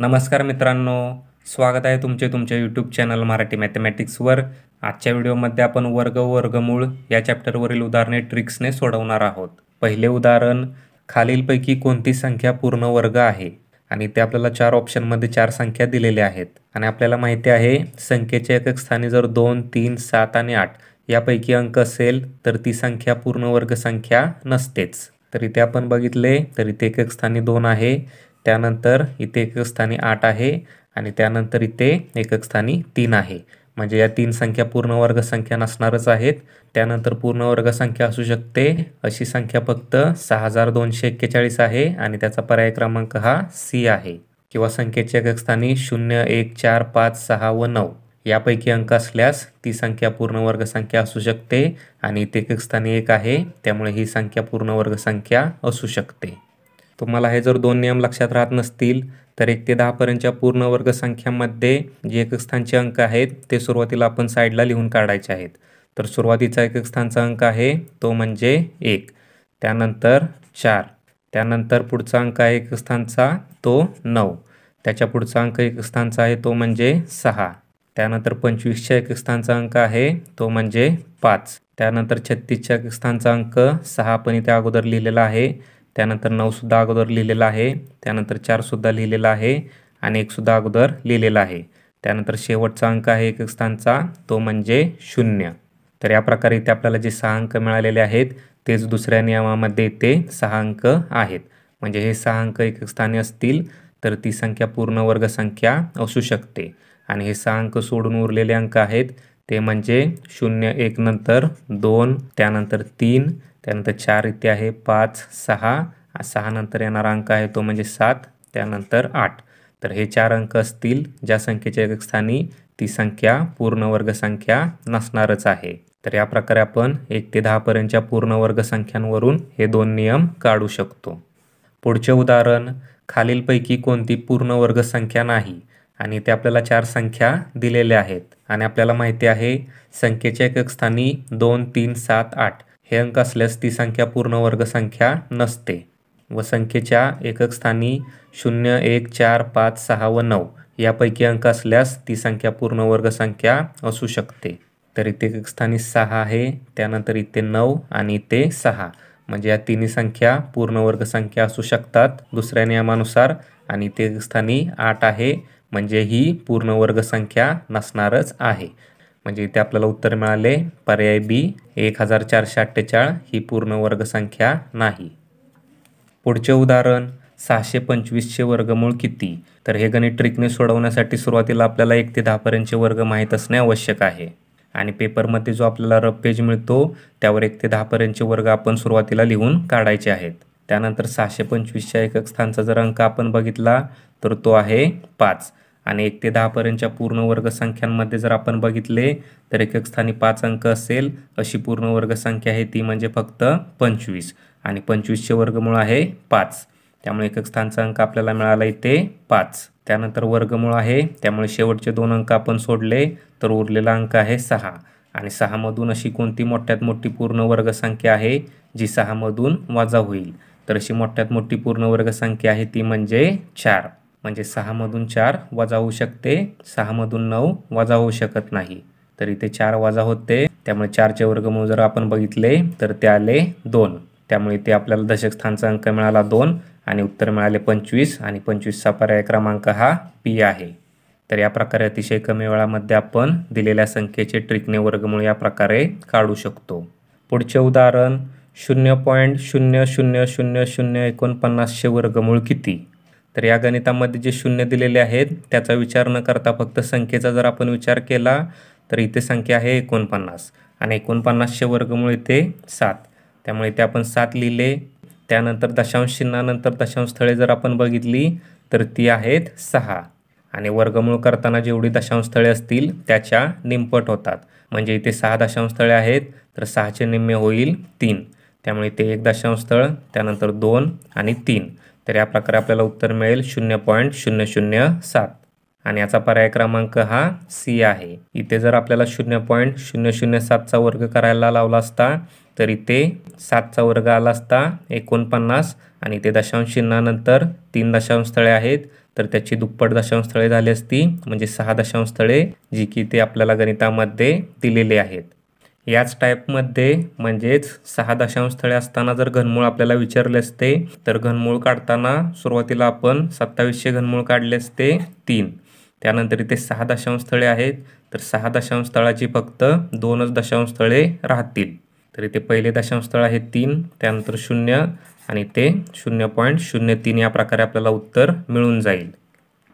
नमस्कार मित्रांनो स्वागत आहे तुमचे तुमच्या यूट्यूब चॅनल मराठी मॅथमॅटिक्सवर आजच्या व्हिडिओमध्ये आपण वर्ग वर्गमूळ या चॅप्टरवरील उदाहरणे ट्रिक्सने सोडवणार आहोत पहिले उदाहरण खालीलपैकी कोणती संख्या पूर्ण वर्ग आहे आणि ते आपल्याला चार ऑप्शनमध्ये चार संख्या दिलेल्या आहेत आणि आपल्याला माहिती आहे संख्येच्या एकक स्थानी जर दोन तीन सात आणि आठ यापैकी अंक असेल तर ती संख्या पूर्ण वर्ग संख्या नसतेच तर इथे आपण बघितले तर इथे एकक स्थानी दोन आहे त्यानंतर इथे एकक स्थानी आठ आहे आणि त्यानंतर इथे एकक स्थानी तीन आहे म्हणजे या तीन संख्या पूर्ण वर्ग संख्या नसणारच आहेत त्यानंतर पूर्ण वर्ग संख्या असू शकते अशी संख्या फक्त सहा हजार दोनशे एक्केचाळीस आहे आणि त्याचा पर्याय क्रमांक हा सी आहे किंवा संख्येच्या एकक स्थानी शून्य एक चार पाच सहा व नऊ यापैकी अंक असल्यास ती संख्या पूर्ण वर्ग संख्या असू शकते आणि इथे एकक स्थानी एक आहे त्यामुळे ही संख्या पूर्ण वर्ग संख्या असू शकते तुम्हाला हे जर दोन नियम लक्षात राहत नसतील तर एक ते दहापर्यंतच्या पूर्ण वर्ग जे जे स्थानचे अंक आहेत ते सुरुवातीला आपण साईडला लिहून काढायचे आहेत तर सुरुवातीचा स्थानचा अंक आहे तो म्हणजे एक त्यानंतर चार त्यानंतर पुढचा अंक आहे स्थानचा तो नऊ त्याच्या पुढचा अंक स्थानचा आहे तो म्हणजे सहा त्यानंतर पंचवीसच्या स्थानचा अंक आहे तो म्हणजे पाच त्यानंतर छत्तीसच्या स्थानचा अंक सहा पण इथे अगोदर लिहिलेला आहे त्यानंतर नऊसुद्धा अगोदर लिहिलेला आहे त्यानंतर चारसुद्धा लिहिलेला आहे आणि एकसुद्धा अगोदर लिहिलेला आहे त्यानंतर शेवटचा अंक आहे एक स्थानचा तो म्हणजे शून्य तर या प्रकारे इथे आपल्याला जे सहा अंक मिळालेले आहेत तेच दुसऱ्या नियमामध्ये ते सहा अंक आहेत म्हणजे हे सहा अंक एक स्थानी असतील तर ती संख्या पूर्ण वर्ग संख्या असू शकते आणि हे सहा अंक सोडून उरलेले अंक आहेत ते म्हणजे शून्य एक नंतर दोन त्यानंतर तीन त्यानंतर चार इथे आहे पाच सहा सहा नंतर येणारा अंक आहे तो म्हणजे सात त्यानंतर आठ तर हे चार अंक असतील ज्या संख्येच्या एकस्थानी ती संख्या पूर्ण वर्ग संख्या नसणारच आहे तर या प्रकारे आपण एक ते दहापर्यंतच्या पूर्ण वर्ग संख्यांवरून हे दोन नियम काढू शकतो पुढचे उदाहरण खालीलपैकी कोणती पूर्ण वर्ग संख्या नाही आणि ते आपल्याला चार संख्या दिलेल्या आहेत आणि आपल्याला माहिती आहे संख्येच्या एकक स्थानी दोन तीन सात आठ हे अंक असल्यास ती संख्या पूर्ण वर्ग संख्या नसते व संख्येच्या एकक स्थानी शून्य एक चार पाच सहा व नऊ यापैकी अंक असल्यास ती संख्या पूर्ण वर्ग संख्या असू शकते तर इथे एकक स्थानी सहा आहे त्यानंतर इथे नऊ आणि इथे सहा म्हणजे या तिन्ही संख्या पूर्ण वर्ग संख्या असू शकतात दुसऱ्या नियमानुसार आणि ते स्थानी आठ आहे म्हणजे ही पूर्ण वर्ग संख्या नसणारच आहे म्हणजे इथे आपल्याला उत्तर मिळाले पर्याय बी एक हजार चारशे अठ्ठेचाळ ही पूर्ण वर्ग संख्या नाही पुढचे उदाहरण सहाशे पंचवीसचे वर्गमूळ किती तर हे गणित ट्रिकने सोडवण्यासाठी सुरुवातीला आपल्याला एक ते दहापर्यंतचे वर्ग माहीत असणे आवश्यक आहे आणि पेपरमध्ये जो आपल्याला रफ पेज मिळतो त्यावर एक ते दहापर्यंतचे वर्ग आपण सुरुवातीला लिहून काढायचे आहेत त्यानंतर सहाशे पंचवीसच्या एकक स्थानचा जर अंक आपण बघितला तर तो आहे पाच आणि एक ते दहापर्यंतच्या पूर्ण वर्ग संख्यांमध्ये जर आपण बघितले तर एकक स्थानी पाच अंक असेल अशी पूर्ण वर्ग संख्या आहे ती म्हणजे फक्त पंचवीस आणि पंचवीसचे वर्गमूळ आहे पाच त्यामुळे एकक स्थानचा अंक आपल्याला मिळाला इथे पाच त्यानंतर वर्गमूळ आहे त्यामुळे शेवटचे दोन अंक आपण सोडले तर उरलेला अंक आहे सहा आणि सहामधून अशी कोणती मोठ्यात मोठी पूर्ण वर्ग संख्या आहे जी सहामधून वाजा होईल तर अशी मोठ्यात मोठी पूर्ण वर्ग संख्या आहे ती म्हणजे चार म्हणजे सहामधून चार वजा होऊ शकते सहामधून नऊ वजा होऊ शकत नाही तर इथे चार वजा होते त्यामुळे चारचे वर्गमूळ जर आपण बघितले तर ते आले दोन त्यामुळे इथे आपल्याला दशक अंक मिळाला दोन आणि उत्तर मिळाले पंचवीस आणि पंचवीसचा पर्याय क्रमांक हा पी आहे तर या प्रकारे अतिशय कमी वेळामध्ये आपण दिलेल्या संख्येचे ट्रिकने वर्गमूळ या प्रकारे काढू शकतो पुढचे उदाहरण शून्य पॉईंट शून्य शून्य शून्य शून्य एकोणपन्नासचे वर्गमूळ किती तर या गणितामध्ये जे शून्य दिलेले आहेत त्याचा विचार न करता फक्त संख्येचा जर आपण विचार केला तर इथे संख्या आहे एकोणपन्नास आणि एकोणपन्नासचे वर्गमूळ इथे सात त्यामुळे इथे आपण सात लिहिले त्यानंतर दशांश चिन्हानंतर दशांश स्थळे जर आपण बघितली तर ती आहेत सहा आणि वर्गमूळ करताना जेवढी दशांश स्थळे असतील त्याच्या निमपट होतात म्हणजे इथे सहा दशांश स्थळे आहेत तर सहाचे निम्मे होईल तीन त्यामुळे इथे एक दशांश स्थळ त्यानंतर दोन आणि तीन तर या प्रकारे आपल्याला उत्तर मिळेल शून्य पॉईंट शून्य शून्य सात आणि याचा पर्याय क्रमांक हा सी आहे इथे जर आपल्याला शून्य पॉईंट शून्य शून्य सातचा वर्ग करायला लावला असता तर इथे सातचा वर्ग आला असता एकोणपन्नास आणि इथे दशांश चिन्हानंतर तीन दशांश स्थळे आहेत तर त्याची दुप्पट दशांश स्थळे झाली असती म्हणजे सहा दशांश स्थळे जी की ते आपल्याला गणितामध्ये दिलेली आहेत याच टाईपमध्ये म्हणजेच सहा दशांश स्थळे असताना जर घनमूळ आपल्याला विचारले असते तर घनमूळ काढताना सुरुवातीला आपण सत्तावीसशे घनमूळ काढले असते तीन त्यानंतर इथे सहा दशांश स्थळे आहेत तर सहा दशांश स्थळाची फक्त दोनच दशांश स्थळे राहतील तर इथे पहिले दशांश स्थळ आहे तीन त्यानंतर शून्य आणि ते शून्य पॉईंट शून्य तीन या प्रकारे आपल्याला उत्तर मिळून जाईल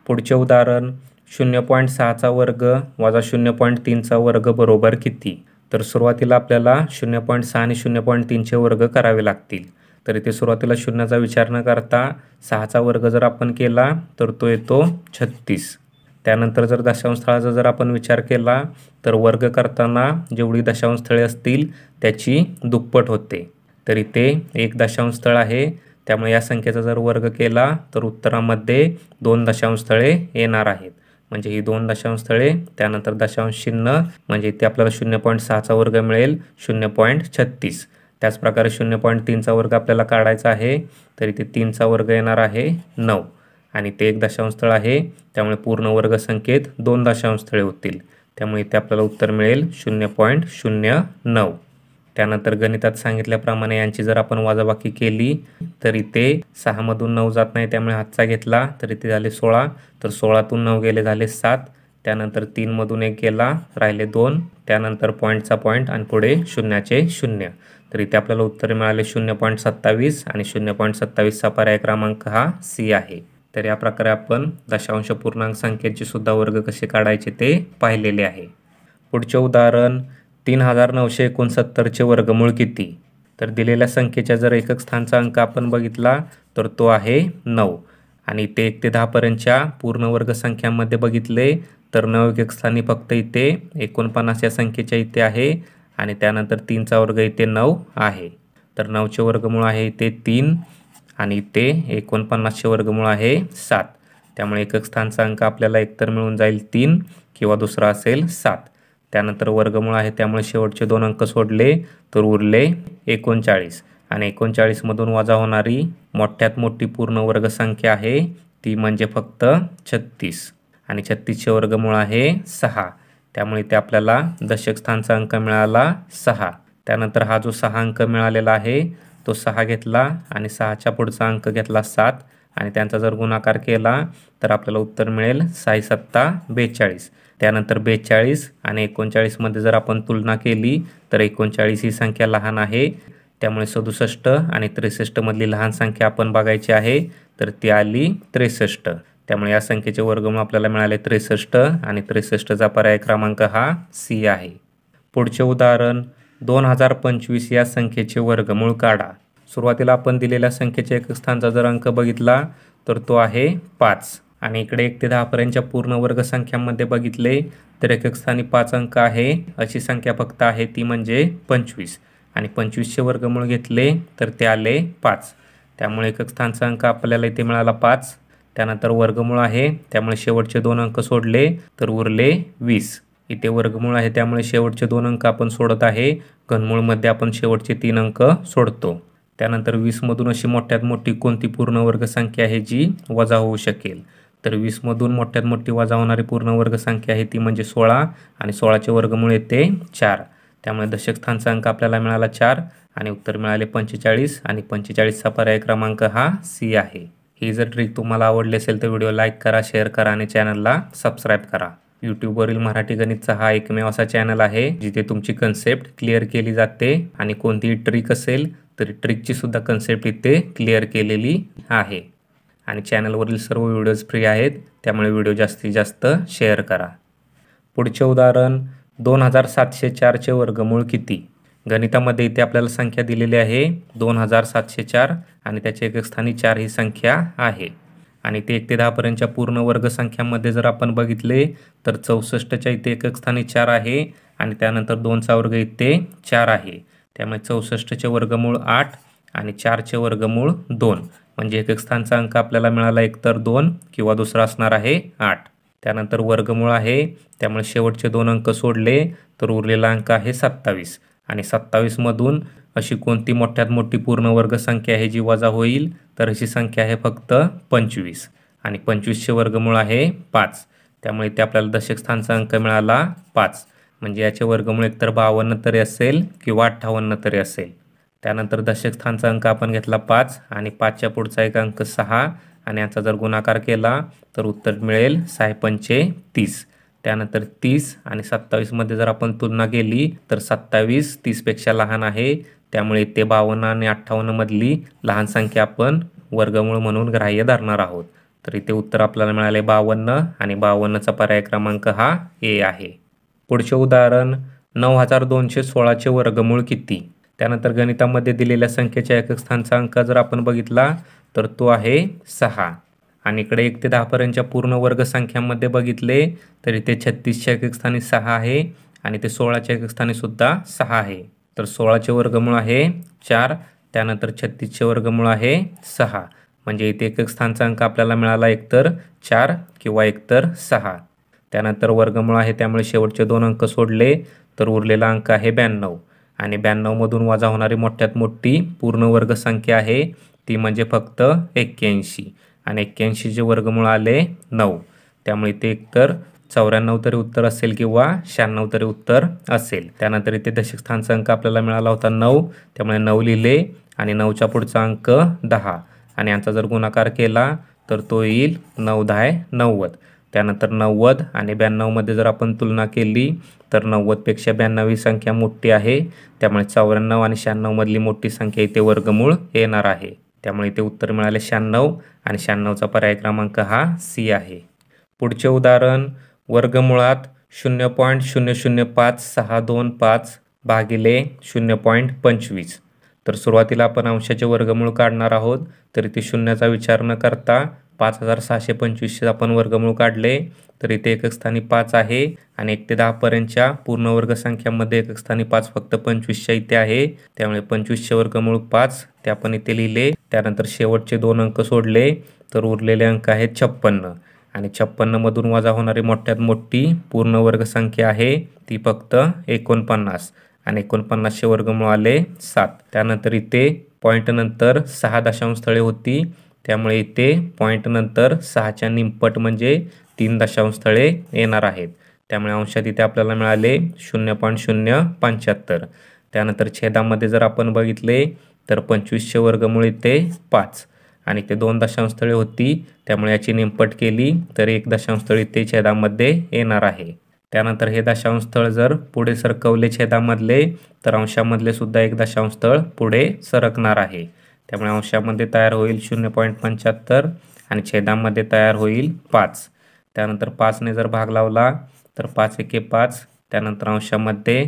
पुढचे उदाहरण शून्य पॉईंट सहाचा वर्ग वजा शून्य पॉईंट तीनचा वर्ग बरोबर किती तर सुरुवातीला आपल्याला शून्य पॉईंट सहा आणि शून्य पॉईंट तीनचे वर्ग करावे लागतील तर इथे सुरुवातीला शून्याचा विचार न करता सहाचा वर्ग जर आपण केला तर तो येतो छत्तीस त्यानंतर जर दशांश स्थळाचा जर आपण विचार केला तर वर्ग करताना जेवढी दशांश स्थळे असतील त्याची दुप्पट होते तर इथे एक दशांश स्थळ आहे त्यामुळे या संख्येचा जर वर्ग केला तर उत्तरामध्ये दोन दशांश स्थळे येणार आहेत म्हणजे ही दोन दशांश स्थळे त्यानंतर दशांश चिन्ह म्हणजे इथे आपल्याला शून्य पॉईंट सहाचा वर्ग मिळेल शून्य पॉईंट छत्तीस त्याचप्रकारे शून्य पॉईंट तीनचा वर्ग आपल्याला काढायचा आहे तर इथे तीनचा वर्ग येणार आहे नऊ आणि ते एक दशांश स्थळ आहे त्यामुळे पूर्ण वर्ग संख्येत दोन दशांश स्थळे होतील त्यामुळे इथे आपल्याला उत्तर मिळेल शून्य पॉईंट शून्य नऊ त्यानंतर गणितात सांगितल्याप्रमाणे यांची जर आपण वाजाबाकी केली तर इथे सहामधून नऊ जात नाही त्यामुळे हातचा घेतला तर इथे झाले सोळा तर सोळातून नऊ गेले झाले सात त्यानंतर तीनमधून एक गेला राहिले दोन त्यानंतर पॉईंटचा पॉईंट आणि पुढे शून्याचे शून्य तर इथे आपल्याला उत्तर मिळाले शून्य पॉईंट सत्तावीस आणि शून्य पॉईंट सत्तावीसचा पर्याय क्रमांक हा सी आहे तर या प्रकारे आपण दशांश पूर्णांक संख्येचे सुद्धा वर्ग कसे काढायचे ते पाहिलेले आहे पुढचे उदाहरण तीन हजार नऊशे एकोणसत्तरचे वर्गमूळ किती तर दिलेल्या संख्येच्या जर एकक स्थानचा अंक आपण बघितला तर तो आहे नऊ आणि ते एक ते दहापर्यंतच्या पूर्ण संख्यांमध्ये बघितले तर नऊ एक स्थानी फक्त इथे एकोणपन्नास या संख्येच्या इथे आहे आणि त्यानंतर तीनचा वर्ग इथे नऊ आहे तर नऊचे वर्गमूळ आहे इथे तीन आणि इथे एकोणपन्नासचे वर्गमूळ आहे सात त्यामुळे एकक स्थानचा अंक आपल्याला एकतर मिळून जाईल तीन किंवा दुसरा असेल सात त्यानंतर वर्गमूळ आहे त्यामुळे शेवटचे दोन अंक सोडले तर उरले एकोणचाळीस आणि एकोणचाळीसमधून वजा होणारी मोठ्यात मोठी पूर्ण वर्गसंख्या आहे ती म्हणजे फक्त छत्तीस आणि छत्तीसचे वर्गमूळ आहे सहा त्यामुळे ते आपल्याला दशक स्थानचा अंक मिळाला सहा त्यानंतर हा जो सहा अंक मिळालेला आहे तो सहा घेतला आणि सहाच्या पुढचा अंक घेतला सात आणि त्यांचा जर गुणाकार केला तर आपल्याला उत्तर मिळेल साईसत्ता बेचाळीस त्यानंतर बेचाळीस आणि एकोणचाळीसमध्ये जर आपण तुलना केली तर एकोणचाळीस ही संख्या लहान आहे त्यामुळे सदुसष्ट आणि त्रेसष्टमधली लहान संख्या आपण बघायची आहे तर ती आली त्रेसष्ट त्यामुळे या संख्येचे वर्गमूळ आपल्याला मिळाले त्रेसष्ट आणि त्रेसष्टचा पर्याय क्रमांक हा सी आहे पुढचे उदाहरण दोन हजार पंचवीस या संख्येचे वर्गमूळ काढा सुरुवातीला आपण दिलेल्या संख्येच्या एक स्थानचा जर अंक बघितला तर तो आहे पाच आणि इकडे एक ते दहापर्यंतच्या पूर्ण वर्ग संख्यांमध्ये बघितले तर एकक स्थानी पाच अंक आहे अशी संख्या फक्त आहे ती म्हणजे पंचवीस आणि पंचवीसचे वर्गमूळ घेतले तर ते आले पाच त्यामुळे एकक स्थानचा अंक आपल्याला इथे मिळाला पाच त्यानंतर वर्गमूळ आहे त्यामुळे शेवटचे दोन अंक सोडले तर उरले वीस इथे वर्गमूळ आहे त्यामुळे शेवटचे दोन अंक आपण सोडत आहे घनमूळमध्ये आपण शेवटचे तीन अंक सोडतो त्यानंतर वीसमधून अशी मोठ्यात मोठी कोणती पूर्णवर्ग संख्या आहे जी वजा होऊ शकेल तर वीसमधून मोठ्यात मोठी वजा होणारी पूर्णवर्ग संख्या आहे ती म्हणजे सोळा आणि सोळाचे वर्गमुळे ते चार त्यामुळे दशक स्थानचा अंक आपल्याला मिळाला चार आणि उत्तर मिळाले पंचेचाळीस आणि पंचेचाळीसचा पर्याय क्रमांक हा सी आहे ही जर ट्रिक तुम्हाला आवडली असेल तर व्हिडिओ लाईक करा शेअर करा आणि चॅनलला सबस्क्राईब करा यूट्यूबवरील मराठी गणितचा हा एकमेव असा चॅनल आहे जिथे तुमची कन्सेप्ट क्लिअर केली जाते आणि कोणतीही ट्रिक असेल तरी ट्रिकची सुद्धा कन्सेप्ट इथे क्लिअर केलेली आहे आणि चॅनलवरील सर्व व्हिडिओज फ्री आहेत त्यामुळे व्हिडिओ जास्तीत जास्त शेअर करा पुढचे उदाहरण दोन हजार सातशे चारचे वर्गमूळ किती गणितामध्ये इथे आपल्याला संख्या दिलेली आहे दोन हजार सातशे चार आणि त्याचे एकस्थानी चार ही संख्या आहे आणि ते एक ते दहापर्यंतच्या पूर्ण वर्ग जर आपण बघितले तर चौसष्टच्या इथे स्थानी चार आहे आणि त्यानंतर दोनचा वर्ग इथे चार आहे त्यामुळे चौसष्टचे वर्गमूळ आठ आणि चारचे वर्गमूळ दोन म्हणजे एक एक स्थानचा अंक आपल्याला मिळाला एकतर दोन किंवा दुसरा असणार आहे आठ त्यानंतर वर्गमूळ आहे त्यामुळे शेवटचे दोन अंक सोडले तर उरलेला अंक आहे सत्तावीस आणि सत्तावीसमधून अशी कोणती मोठ्यात मोठी पूर्ण वर्ग संख्या आहे जी वजा होईल तर अशी संख्या आहे फक्त पंचवीस आणि पंचवीसचे वर्गमूळ आहे पाच त्यामुळे इथे आपल्याला दशक स्थानचा अंक मिळाला पाच म्हणजे याचे वर्गमूळ एकतर बावन्न तरी असेल किंवा अठ्ठावन्न तरी असेल त्यानंतर दशक स्थानचा अंक आपण घेतला पाच आणि पाचच्या पुढचा एक अंक सहा आणि याचा जर गुणाकार केला तर उत्तर मिळेल सहा तीस त्यानंतर तीस आणि सत्तावीसमध्ये जर आपण तुलना केली तर सत्तावीस तीसपेक्षा लहान आहे त्यामुळे ते बावन्न आणि अठ्ठावन्नमधली लहान संख्या आपण वर्गमूळ म्हणून ग्राह्य धरणार आहोत तर इथे उत्तर आपल्याला मिळाले बावन्न आणि बावन्नचा पर्याय क्रमांक हा ए आहे पुढचे उदाहरण नऊ हजार दोनशे सोळाचे वर्गमूळ किती त्यानंतर गणितामध्ये दिलेल्या संख्येच्या एकक स्थानचा अंक जर आपण बघितला तर तो आहे सहा आणि इकडे एक ते दहापर्यंतच्या पूर्ण वर्ग संख्यांमध्ये बघितले तर इथे छत्तीसच्या एकक स्थानी सहा आहे आणि ते सोळाच्या एकक स्थानी सुद्धा सहा आहे तर सोळाचे वर्गमूळ आहे चार त्यानंतर छत्तीसचे वर्गमूळ आहे सहा म्हणजे इथे एकक स्थानचा अंक आपल्याला मिळाला एकतर चार किंवा एकतर सहा त्यानंतर वर्गमूळ आहे त्यामुळे शेवटचे दोन अंक सोडले तर उरलेला अंक आहे ब्याण्णव आणि ब्याण्णवमधून वजा होणारी मोठ्यात मोठी पूर्ण वर्ग संख्या आहे ती म्हणजे फक्त एक्क्याऐंशी आणि एक्क्याऐंशीचे वर्गमूळ आले नऊ त्यामुळे ते एकतर चौऱ्याण्णव तरी उत्तर असेल किंवा शहाण्णव तरी उत्तर असेल त्यानंतर इथे दशक स्थानचा अंक आपल्याला मिळाला होता नऊ त्यामुळे नऊ लिहिले आणि नऊच्या पुढचा अंक दहा आणि यांचा जर गुणाकार केला तर तो येईल नऊ दहा नव्वद त्यानंतर नव्वद आणि ब्याण्णवमध्ये जर आपण तुलना केली तर नव्वदपेक्षा ब्याण्णव ही संख्या मोठी आहे त्यामुळे चौऱ्याण्णव आणि शहाण्णवमधली मोठी संख्या इथे वर्गमूळ येणार आहे त्यामुळे इथे उत्तर मिळाले शहाण्णव आणि शहाण्णवचा पर्याय क्रमांक हा सी आहे पुढचे उदाहरण वर्गमुळात शून्य पॉईंट शून्य शून्य पाच सहा दोन पाच भागिले शून्य पॉईंट पंचवीस तर सुरुवातीला आपण अंशाचे वर्गमूळ काढणार आहोत तर इथे शून्याचा विचार न करता पाच हजार सहाशे पंचवीसचे आपण वर्गमूळ काढले तर इथे एकक स्थानी पाच आहे आणि एक ते दहापर्यंतच्या पूर्ण वर्ग संख्यामध्ये एकक स्थानी पाच फक्त पंचवीसच्या इथे आहे त्यामुळे चे वर्गमूळ पाच ते आपण इथे लिहिले त्यानंतर शेवटचे दोन अंक सोडले तर उरलेले अंक आहेत छप्पन्न आणि छप्पन्नमधून वजा होणारी मोठ्यात मोठी पूर्ण वर्ग संख्या आहे ती फक्त एकोणपन्नास आणि चे वर्गमूळ आले सात त्यानंतर इथे नंतर सहा दशांश स्थळे होती त्यामुळे इथे नंतर सहाच्या निमपट म्हणजे तीन दशांश स्थळे येणार आहेत त्यामुळे अंशात इथे आपल्याला मिळाले शून्य पॉईंट शून्य पंच्याहत्तर त्यानंतर छेदामध्ये जर आपण बघितले तर पंचवीसशे वर्गमुळे इथे पाच आणि ते दोन दशांश स्थळे होती त्यामुळे याची निमपट केली तर एक दशांश स्थळ इथे छेदामध्ये येणार आहे त्यानंतर हे दशांश स्थळ जर पुढे सरकवले छेदामधले तर अंशामधले सुद्धा एक दशांश स्थळ पुढे सरकणार आहे त्यामुळे अंशामध्ये तयार होईल शून्य पॉईंट पंच्याहत्तर आणि छेदामध्ये तयार होईल पाच त्यानंतर पाचने जर भाग लावला तर पाच एके पाच त्यानंतर अंशामध्ये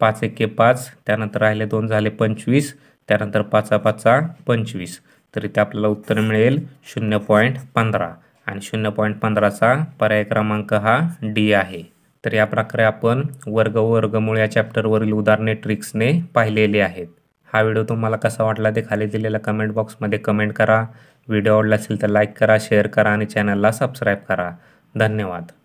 पाच एके पाच त्यानंतर राहिले दोन झाले पंचवीस त्यानंतर पाचा पाचा पंचवीस तर इथे आपल्याला उत्तर मिळेल शून्य पॉईंट पंधरा आणि शून्य पॉईंट पंधराचा पर्याय क्रमांक हा डी आहे तर या प्रकारे आपण वर्ग वर्गमुळे या चॅप्टरवरील उदाहरणे ट्रिक्सने पाहिलेले आहेत हा व्हिडिओ तुम्हाला कसा वाटला ते खाली दिलेल्या कमेंट बॉक्समध्ये कमेंट करा व्हिडिओ आवडला असेल तर लाईक करा शेअर करा आणि चॅनलला सबस्क्राईब करा धन्यवाद